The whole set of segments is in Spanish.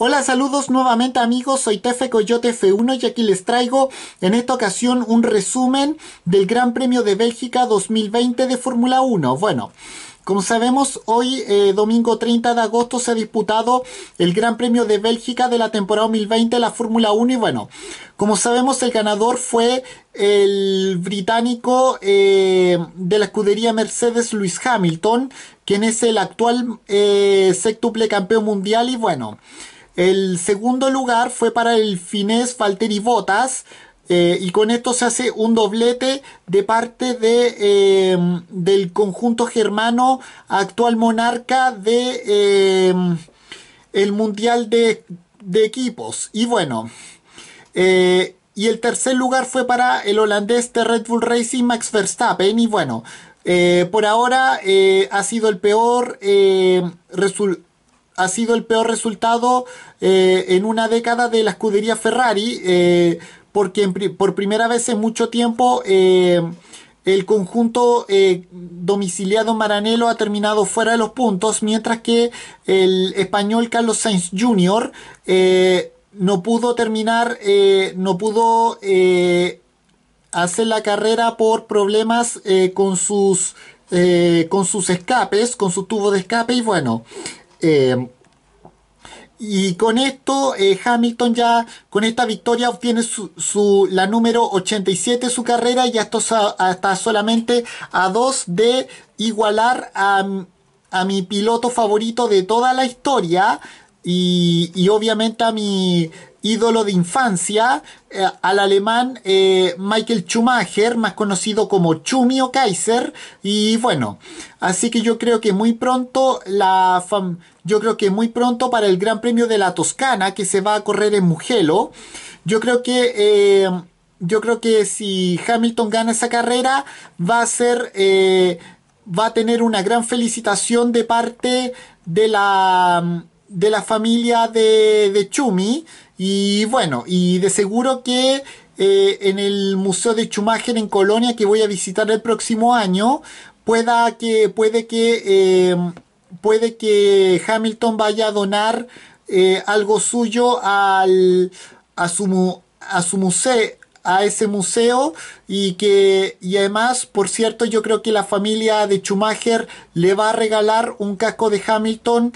Hola, saludos nuevamente amigos, soy Tefe Coyote F1 y aquí les traigo en esta ocasión un resumen del Gran Premio de Bélgica 2020 de Fórmula 1. Bueno, como sabemos, hoy eh, domingo 30 de agosto se ha disputado el Gran Premio de Bélgica de la temporada 2020 de la Fórmula 1 y bueno, como sabemos el ganador fue el británico eh, de la escudería Mercedes Lewis Hamilton, quien es el actual eh, sextuple campeón mundial y bueno. El segundo lugar fue para el finés Valtteri Botas. Eh, y con esto se hace un doblete de parte de, em, del conjunto germano, actual monarca de em, el Mundial de, de, Equipos. Y bueno, eh, y el tercer lugar fue para el holandés de Red Bull Racing Max Verstappen. Y bueno, eh, por ahora ha sido el peor resultado ha sido el peor resultado eh, en una década de la escudería Ferrari, eh, porque por primera vez en mucho tiempo eh, el conjunto domiciliado Maranello ha terminado fuera de los puntos, mientras que el español Carlos Sainz Jr. no pudo terminar, no pudo hacer la carrera por problemas con sus con sus escapes, con su tubo de escape y bueno, eh, y con esto, eh, Hamilton ya, con esta victoria, obtiene su, la número 87 de su carrera y ya está solamente a dos de igualar a, a mi piloto favorito de toda la historia, y, obviamente a mi ídolo de infancia, eh, al alemán eh, Michael Schumacher, más conocido como Chumio Kaiser. Y bueno, así que yo creo que muy pronto la yo creo que muy pronto para el Gran Premio de la Toscana que se va a correr en Mugello. Yo creo que eh, yo creo que si Hamilton gana esa carrera va a ser va a tener una gran felicitación de parte de la de la familia de, de Chumi. Y bueno, y de seguro que eh, en el Museo de Schumacher en Colonia que voy a visitar el próximo año, pueda que, puede que, em, puede que Hamilton vaya a donar eh, algo suyo al, a su, a su museo, a ese museo y que y además por cierto yo creo que la familia de Schumacher le va a regalar un casco de Hamilton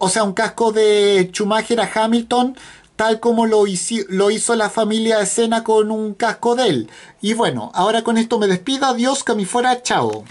o sea, un casco de Schumacher a Hamilton, tal como lo, hizo, lo hizo la familia Escena con un casco de él. Y bueno, ahora con esto me despido, adiós, que fuera, chao.